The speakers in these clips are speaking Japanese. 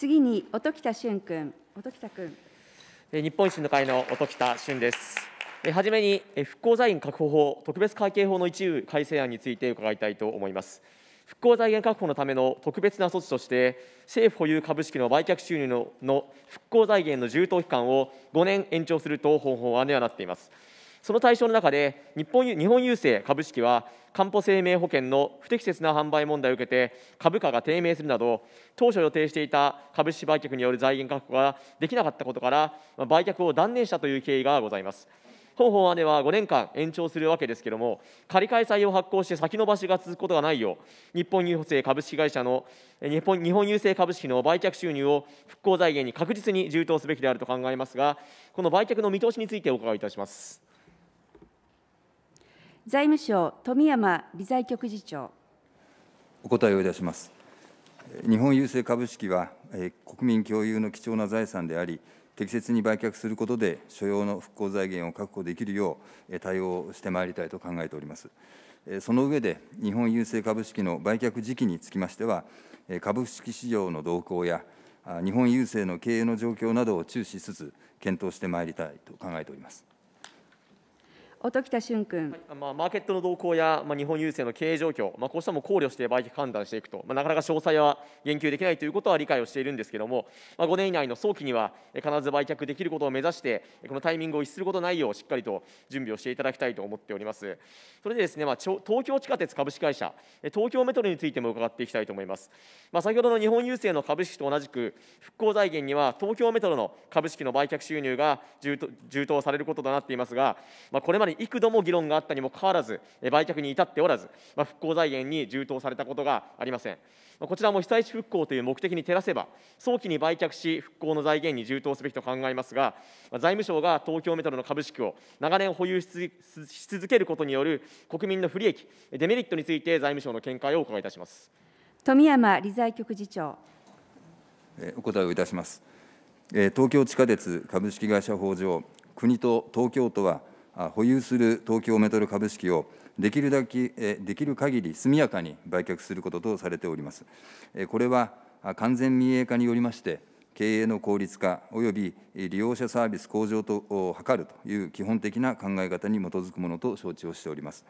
次に音喜多俊君、音喜多君。日本維新の会の音喜多俊です。はじめに復興財源確保法特別会計法の一部改正案について伺いたいと思います。復興財源確保のための特別な措置として、政府保有株式の売却収入のの復興財源の充当期間を5年延長すると方法案ではなっています。その対象の中で日本日本郵政株式はか保生命保険の不適切な販売問題を受けて株価が低迷するなど当初予定していた株式売却による財源確保ができなかったことから売却を断念したという経緯がございます。本法案では5年間延長するわけですけれども、仮開催を発行して先延ばしが続くことがないよう、日本郵政株式会社の、日本日本郵政株式の売却収入を復興財源に確実に充当すべきであると考えますが、この売却の見通しについてお伺いいたします。財務省富山理財局次長。お答えをいたします。日本郵政株式は、え国民共有の貴重な財産であり、適切に売却することで、所要の復興財源を確保できるよう、え対応してまいりたいと考えております。えその上で、日本郵政株式の売却時期につきましては、え株式市場の動向や、日本郵政の経営の状況などを注視しつつ、検討してまいりたいと考えております。音喜多俊君、はいまあ、マーケットの動向や、まあ、日本郵政の経営状況、まあ、こうしたも考慮して売却判断していくと、まあ、なかなか詳細は言及できないということは理解をしているんですけれども、まあ、5年以内の早期には必ず売却できることを目指して、このタイミングを逸することないよう、しっかりと準備をしていただきたいと思っております。それでですね、まあ、東京地下鉄株式会社、東京メトロについても伺っていきたいと思います。まあ、先ほどの日本郵政の株式と同じく、復興財源には東京メトロの株式の売却収入が重当されることとなっていますが、まあ、これまでで幾度も議論があったにもかかわらず、売却に至っておらず、まあ、復興財源に充当されたことがありません。こちらも被災地復興という目的に照らせば、早期に売却し、復興の財源に充当すべきと考えますが、財務省が東京メトロの株式を長年保有し続けることによる国民の不利益、デメリットについて財務省の見解をお伺いいたします。富山理財局次長。お答えをいたします。東京地下鉄株式会社法上、国と東京都は保有する東京メトロ株式をできるだけできる限り速やかに売却することとされております。これは完全民営化によりまして、経営の効率化及び利用者サービス向上とを図るという基本的な考え方に基づくものと承知をしております。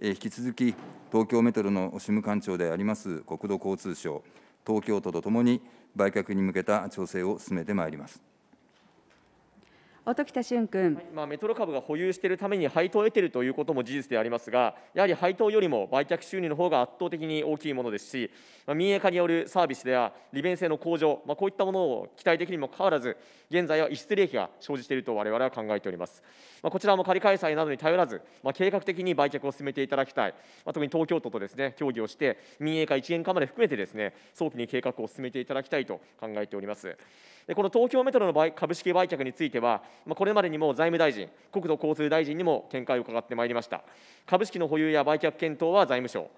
引き続き、東京メトロの主務官庁であります国土交通省、東京都とともに売却に向けた調整を進めてまいります。音喜多俊君、はい、まあ、メトロ株が保有しているために配当を得ているということも事実でありますが、やはり配当よりも売却収入の方が圧倒的に大きいものですし、まあ、民営化によるサービスや利便性の向上、まあ、こういったものを期待できるにもかかわらず、現在は逸失利益が生じていると我々は考えております。まあ、こちらも仮開催などに頼らず、まあ、計画的に売却を進めていただきたい、まあ、特に東京都とです、ね、協議をして、民営化一元化まで含めてです、ね、早期に計画を進めていただきたいと考えております。でこの東京メトロの売株式売却については、まあ、これまでにも財務大臣、国土交通大臣にも見解を伺ってまいりました。株式の保有や売却検討は財務省、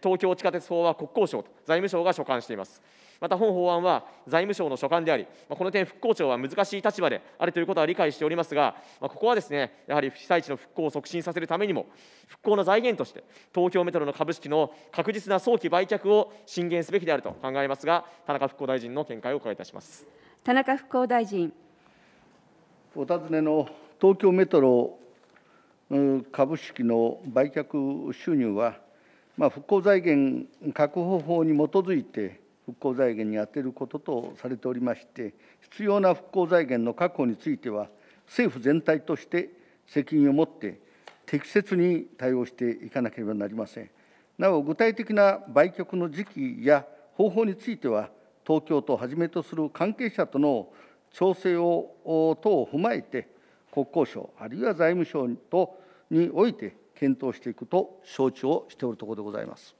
東京地下鉄法は国交省と財務省が所管しています。また本法案は財務省の所管であり、まあ、この点、復興庁は難しい立場であるということは理解しておりますが、まあ、ここはですねやはり被災地の復興を促進させるためにも、復興の財源として、東京メトロの株式の確実な早期売却を進言すべきであると考えますが、田中復興大臣の見解をお伺いいたします。田中復興大臣。お尋ねの東京メトロ株式の売却収入は、まあ、復興財源確保法に基づいて、復興財源に充てることとされておりまして、必要な復興財源の確保については、政府全体として責任を持って、適切に対応していかなければなりません。なお、具体的な売却の時期や方法については、東京都をはじめとする関係者との調整を等を踏まえて、国交省、あるいは財務省とにおいて検討していくと承知をしておるところでございます。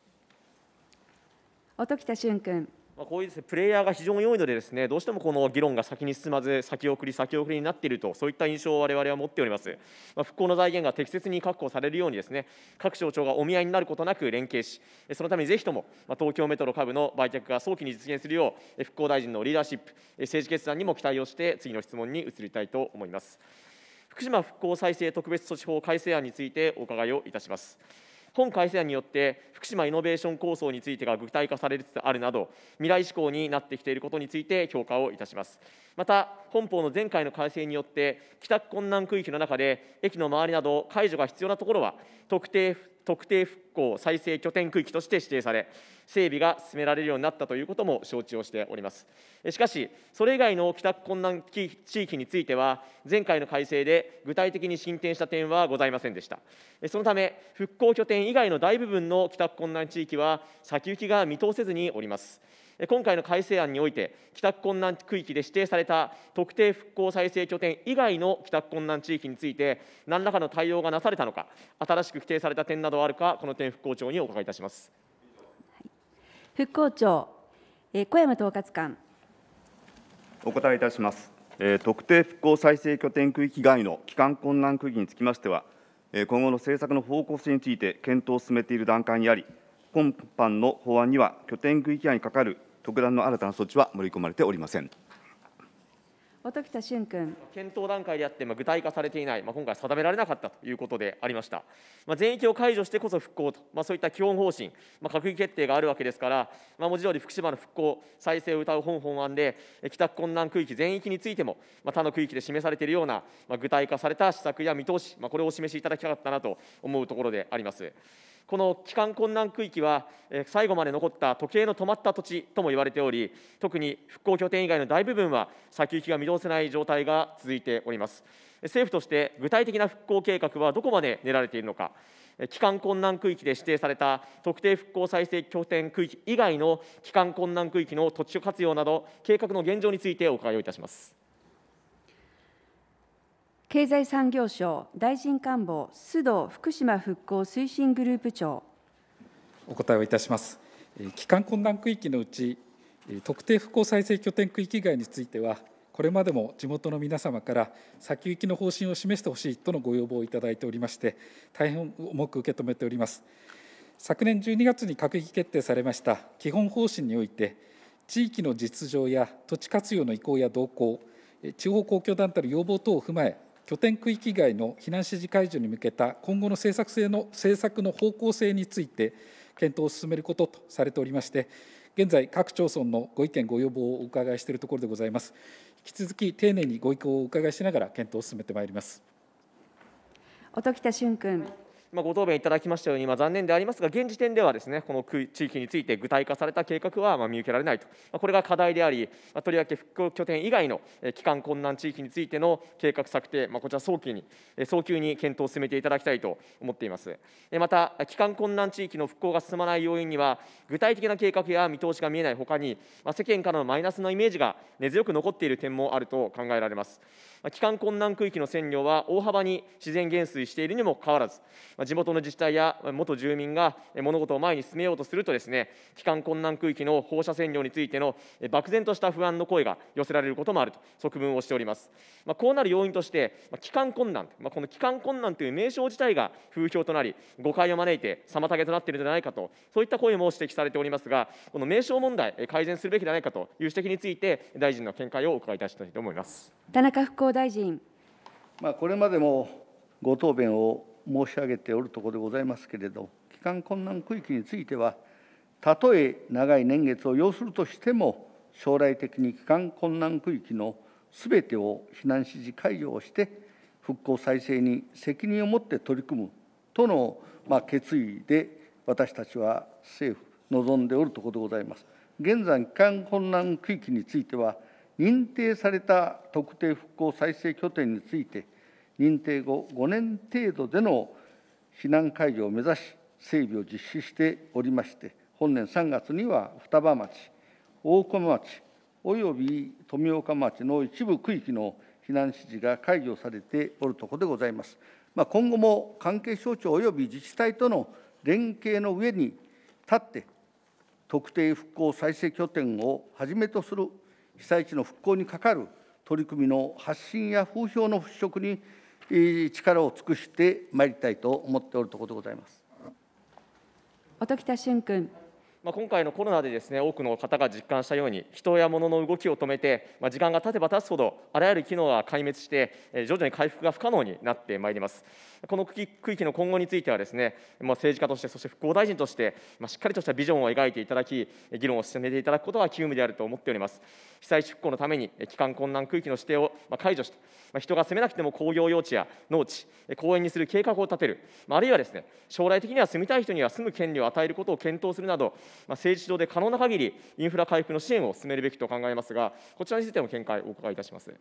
音喜多俊君。まあ、こういうです、ね、プレイヤーが非常に多いのでですねどうしてもこの議論が先に進まず先送り先送りになっているとそういった印象を我々は持っております、まあ、復興の財源が適切に確保されるようにですね各省庁がお見合いになることなく連携しそのためにぜひとも、まあ、東京メトロ株の売却が早期に実現するよう復興大臣のリーダーシップ政治決断にも期待をして次の質問に移りたいと思います福島復興再生特別措置法改正案についてお伺いをいたします。本改正案によって福島イノベーション構想についてが具体化されつつあるなど未来志向になってきていることについて評価をいたしますまた本法の前回の改正によって帰宅困難区域の中で駅の周りなど解除が必要なところは特定特定復興再生拠点区域として指定され、整備が進められるようになったということも承知をしております。しかし、それ以外の帰宅困難地域については、前回の改正で具体的に進展した点はございませんでした。そのため、復興拠点以外の大部分の帰宅困難地域は、先行きが見通せずにおります。今回の改正案において、帰宅困難区域で指定された特定復興再生拠点以外の帰宅困難地域について、何らかの対応がなされたのか、新しく規定された点などあるか、この点、復興庁にお伺いいたします。復興庁、小山統括官。お答えいたします。特定復興再生拠点区域外の帰還困難区域につきましては、今後の政策の方向性について検討を進めている段階にあり、今般の法案には拠点区域外にかかる特段の新たな措置は盛り込まれておりません。音喜多俊君検討段階であって、まあ、具体化されていない、まあ、今回定められなかったということでありました、まあ、全域を解除してこそ復興と、まあ、そういった基本方針、まあ、閣議決定があるわけですから、まあ、文字通り福島の復興再生を謳う本法案で帰宅困難区域全域についても、まあ、他の区域で示されているような、まあ、具体化された施策や見通し、まあ、これをお示しいただきたかったなと思うところであります。この帰還困難区域は、最後まで残った時計の止まった土地とも言われており、特に復興拠点以外の大部分は先行きが見通せない状態が続いております。政府として具体的な復興計画はどこまで練られているのか、帰還困難区域で指定された特定復興再生拠点区域以外の帰還困難区域の土地活用など、計画の現状についてお伺いをいたします。経済産業省大臣官房須藤福島復興推進グループ長お答えをいたします帰還困難区域のうち特定復興再生拠点区域外についてはこれまでも地元の皆様から先行きの方針を示してほしいとのご要望をいただいておりまして大変重く受け止めております昨年12月に閣議決定されました基本方針において地域の実情や土地活用の意向や動向地方公共団体の要望等を踏まえ拠点区域外の避難指示解除に向けた今後の政策性の政策の方向性について検討を進めることとされておりまして、現在、各町村のご意見、ご要望をお伺いしているところでございます。引き続き丁寧にご意向をお伺いしながら検討を進めてまいります。音喜多俊君。まご答弁いただきましたように、ま残念でありますが、現時点ではですねこの地域について具体化された計画はま見受けられないと、まこれが課題であり、まとりわけ復興拠点以外の帰還困難地域についての計画策定、まこちら早期に早急に検討を進めていただきたいと思っています。また、帰還困難地域の復興が進まない要因には、具体的な計画や見通しが見えないほかに、ま世間からのマイナスのイメージが根強く残っている点もあると考えられます。帰還困難区域の鮮魚は大幅に自然減衰しているにもかかわらず、地元の自治体や元住民が物事を前に進めようとするとですね、帰還困難区域の放射線量についての漠然とした不安の声が寄せられることもあると側文をしております。まあ、こうなる要因として、帰還困難、まあ、この帰還困難という名称自体が風評となり、誤解を招いて妨げとなっているのではないかと、そういった声も指摘されておりますが、この名称問題、改善するべきではないかという指摘について、大臣の見解をお伺いいたしたいと思います。田中復興防大臣。まあ、これまでもご答弁を申し上げておるところでございますけれど、帰還困難区域については、たとえ長い年月を要するとしても、将来的に帰還困難区域のすべてを避難指示解除をして、復興再生に責任を持って取り組むとの、ま決意で、私たちは政府、望んでおるところでございます。現在、帰還困難区域については、認定された特定復興再生拠点について、認定後5年程度での避難解除を目指し、整備を実施しておりまして、本年3月には双葉町、大熊町、および富岡町の一部区域の避難指示が解除されておるところでございます。まあ、今後も関係省庁および自治体との連携の上に立って、特定復興再生拠点をはじめとする被災地の復興にかかる取り組みの発信や風評の払拭に力を尽くしてまいりたいと思っておるところでございます。音喜多俊君まあ、今回のコロナでですね多くの方が実感したように人や物の動きを止めて、まあ、時間が経てば経つほどあらゆる機能が壊滅して、徐々に回復が不可能になってまいりますこの区域の今後についてはですね、まあ、政治家としてそして復興大臣として、まあ、しっかりとしたビジョンを描いていただき議論を進めていただくことは急務であると思っております被災地復興のために帰還困難区域の指定を解除して、まあ、人が住めなくても工業用地や農地公園にする計画を立てる、まあ、あるいはですね将来的には住みたい人には住む権利を与えることを検討するなどまあ、政治上で可能な限りインフラ回復の支援を進めるべきと考えますが、こちらについても見解をお伺いいたします。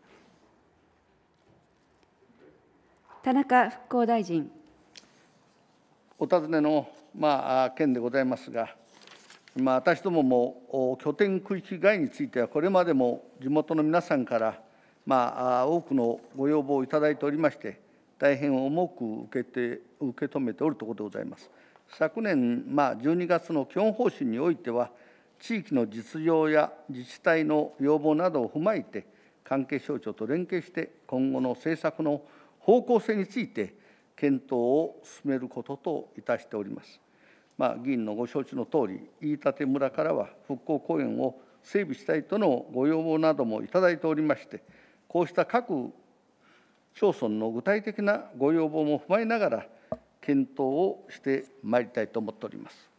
田中復興大臣。お尋ねの、まあ、件でございますが、まあ、私どもも拠点区域外については、これまでも地元の皆さんから、まあ、多くのご要望をいただいておりまして、大変重く受けて受け止めておるところでございます。昨年、まあ、12月の基本方針においては、地域の実情や自治体の要望などを踏まえて、関係省庁と連携して、今後の政策の方向性について、検討を進めることといたしております。まあ、議員のご承知のとおり、飯舘村からは復興公園を整備したいとのご要望などもいただいておりまして、こうした各町村の具体的なご要望も踏まえながら、検討をしてまいりたいと思っております。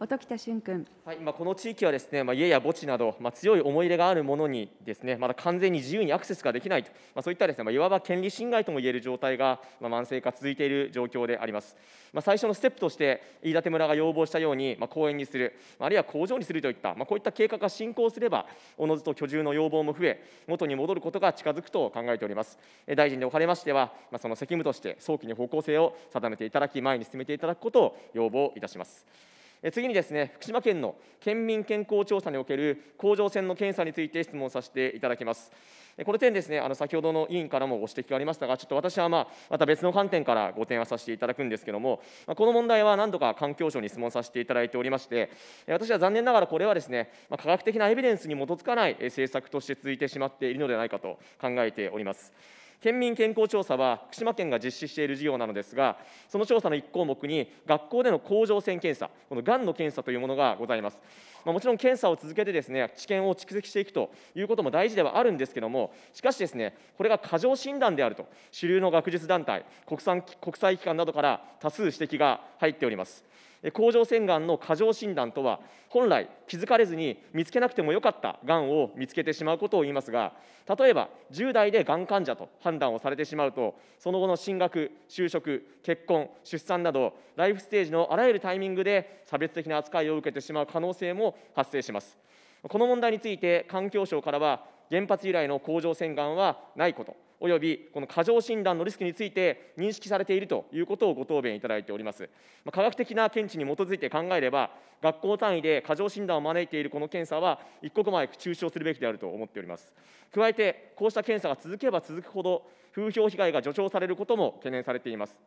音喜多俊君、はいまあ、この地域はですね、まあ、家や墓地など、まあ、強い思い入れがあるものにですねまだ完全に自由にアクセスができないと、まあ、そういったですね、まあ、いわば権利侵害ともいえる状態が、まあ、慢性化続いている状況であります、まあ、最初のステップとして飯舘村が要望したように、まあ、公園にするあるいは工場にするといった、まあ、こういった計画が進行すればおのずと居住の要望も増え元に戻ることが近づくと考えております大臣におかれましては、まあ、その責務として早期に方向性を定めていただき前に進めていただくことを要望いたします次にですね福島県の県民健康調査における甲状腺の検査について質問させていただきます。この点ですね、あの先ほどの委員からもご指摘がありましたが、ちょっと私は、まあ、また別の観点からご提案させていただくんですけれども、この問題は何度か環境省に質問させていただいておりまして、私は残念ながらこれはですね、科学的なエビデンスに基づかない政策として続いてしまっているのではないかと考えております。県民健康調査は福島県が実施している事業なのですが、その調査の1項目に、学校での甲状腺検査、このがんの検査というものがございます。まあ、もちろん検査を続けてですね知見を蓄積していくということも大事ではあるんですけどもしかしですねこれが過剰診断であると主流の学術団体国産国際機関などから多数指摘が入っております。甲状腺がんの過剰診断とは、本来気づかれずに見つけなくてもよかったがんを見つけてしまうことを言いますが、例えば10代でがん患者と判断をされてしまうと、その後の進学、就職、結婚、出産など、ライフステージのあらゆるタイミングで差別的な扱いを受けてしまう可能性も発生します。この問題について、環境省からは、原発由来の甲状腺がんはないこと、およびこの過剰診断のリスクについて認識されているということをご答弁いただいております。ま科学的な見地に基づいて考えれば、学校単位で過剰診断を招いているこの検査は、一刻も早く中止をするべきであると思っております。加えて、こうした検査が続けば続くほど、風評被害が助長されることも懸念されています。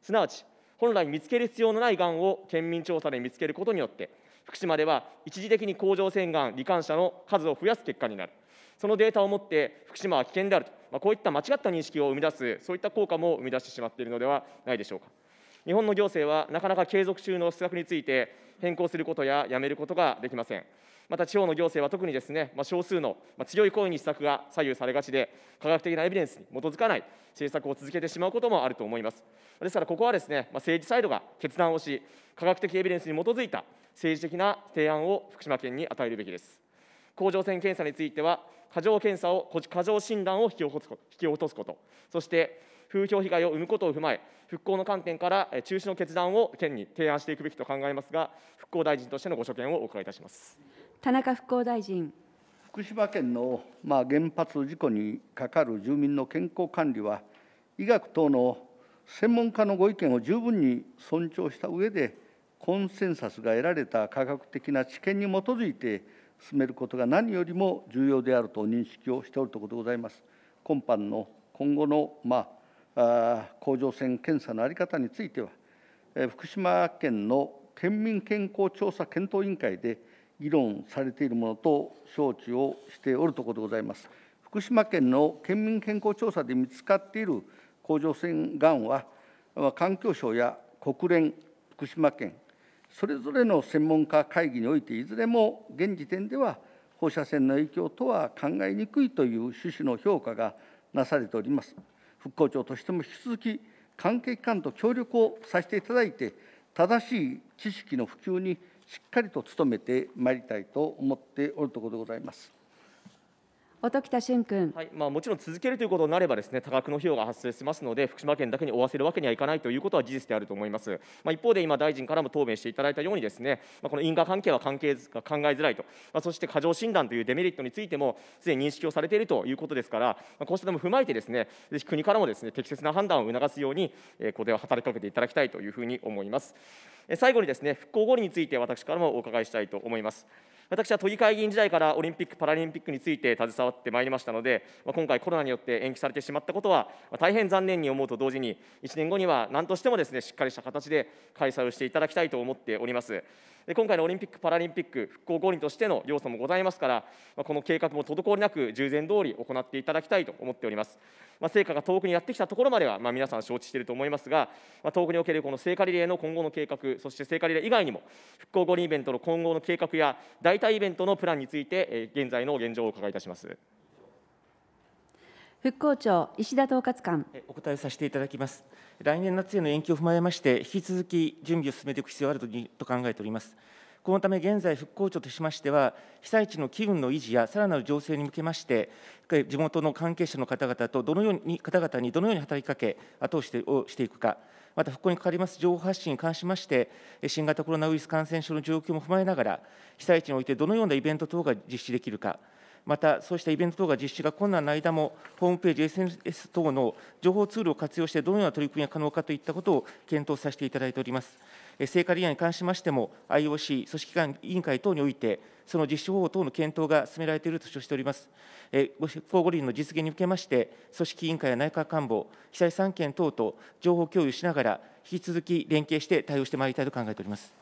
すなわち、本来見つける必要のないがんを県民調査で見つけることによって、福島では一時的に甲状腺がん罹患者の数を増やす結果になる、そのデータをもって福島は危険であると、まあ、こういった間違った認識を生み出す、そういった効果も生み出してしまっているのではないでしょうか。日本の行政はなかなか継続中の施策について変更することややめることができません。また地方の行政は特にですね、まあ、少数の、強い行為に施策が左右されがちで、科学的なエビデンスに基づかない政策を続けてしまうこともあると思います。ですから、ここはですね、まあ、政治サイドが決断をし、科学的エビデンスに基づいた政治的な提案を福島県に与えるべきです。甲状腺検査については、過剰検査を、過剰診断を引き起こすこと、引き落とすこと、そして風評被害を生むことを踏まえ、復興の観点から中止の決断を県に提案していくべきと考えますが、復興大臣としてのご所見をお伺いいたします田中復興大臣。福島県の、まあ、原発事故にかかる住民の健康管理は、医学等の専門家のご意見を十分に尊重した上で、コンセンサスが得られた科学的な知見に基づいて進めることが何よりも重要であると認識をしておるところでございます。今般の今後の、まあ、甲状腺検査の在り方については、福島県の県民健康調査検討委員会で議論されているものと承知をしておるところでございます。福島県の県民健康調査で見つかっている甲状腺がんは、環境省や国連、福島県、それぞれの専門家会議においていずれも現時点では放射線の影響とは考えにくいという趣旨の評価がなされております復興庁としても引き続き関係機関と協力をさせていただいて正しい知識の普及にしっかりと努めてまいりたいと思っておるところでございます。音喜多俊君、はいまあ、もちろん続けるということになればです、ね、多額の費用が発生しますので、福島県だけに負わせるわけにはいかないということは事実であると思います。まあ、一方で、今、大臣からも答弁していただいたようにです、ね、まあ、この因果関係は関係考えづらいと、まあ、そして過剰診断というデメリットについても、すでに認識をされているということですから、まあ、こうした点も踏まえてです、ね、ぜひ国からもです、ね、適切な判断を促すように、えー、ここでは働きかけていただきたいというふうに思います。最後にですね、復興合理について私からもお伺いしたいと思います。私は都議会議員時代からオリンピック・パラリンピックについて携わってまいりましたので、まあ、今回、コロナによって延期されてしまったことは、まあ、大変残念に思うと同時に、1年後には何としてもですねしっかりした形で開催をしていただきたいと思っております。で今回のオリンピック・パラリンピック復興五輪としての要素もございますから、まこの計画も滞りなく従前通り行っていただきたいと思っております。ま成果が遠くにやってきたところまでは、ま皆さん承知していると思いますが、ま遠くにおけるこの聖火リレーの今後の計画、そして聖火リレー以外にも、復興五輪イベントの今後の計画や、代替イベントのプランについて、現在の現状をお伺いいたします。復興庁石田統括官お答えさせていただきます来年夏への延期を踏まえまして引き続き準備を進めていく必要があると考えておりますこのため現在復興庁としましては被災地の機運の維持やさらなる情勢に向けまして地元の関係者の方々とどのように方々にどのように働きかけ後押しをしていくかまた復興にかかります情報発信に関しまして、新型コロナウイルス感染症の状況も踏まえながら、被災地においてどのようなイベント等が実施できるか、また、そうしたイベント等が実施が困難な間も、ホームページ、SNS 等の情報ツールを活用して、どのような取り組みが可能かといったことを検討させていただいております。聖火リレーに関しましても、IOC 組織委員会等において、その実施方法等の検討が進められていると主張しております。ご執行五輪の実現に向けまして、組織委員会や内閣官房、被災三県等と情報共有しながら、引き続き連携して対応してまいりたいと考えております。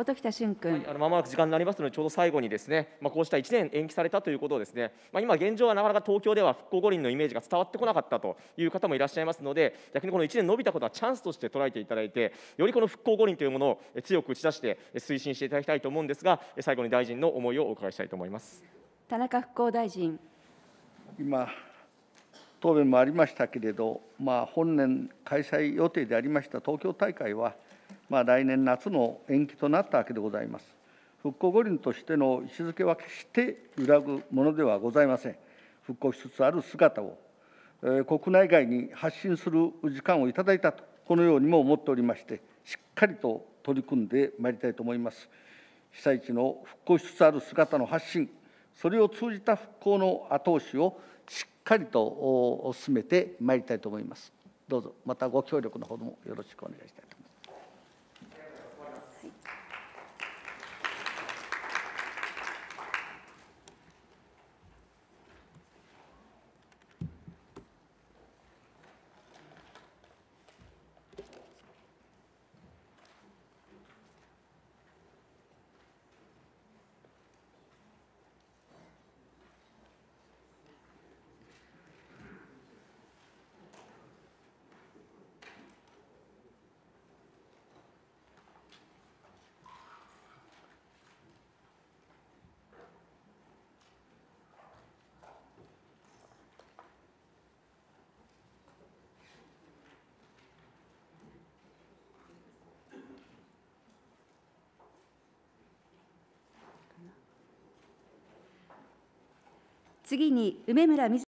音喜多俊君、はい、あのまもなく時間になりますのでちょうど最後にですね、まあ、こうした1年延期されたということをですね、まあ、今現状はなかなか東京では復興五輪のイメージが伝わってこなかったという方もいらっしゃいますので逆にこの1年延びたことはチャンスとして捉えていただいてよりこの復興五輪というものを強く打ち出して推進していただきたいと思うんですが最後に大臣の思いをお伺いしたいと思います田中復興大臣今答弁もありましたけれど、まあ、本年開催予定でありました東京大会はまあ、来年夏の延期となったわけでございます。復興五輪としての位置づけは決して揺らぐものではございません。復興しつつある姿を、えー、国内外に発信する時間をいただいたと、このようにも思っておりまして、しっかりと取り組んでまいりたいと思います。被災地の復興しつつある姿の発信、それを通じた復興の後押しをしっかりと進めてまいりたいと思います。どうぞまたご協力のほどもよろしくお願いしたいと次に梅村みず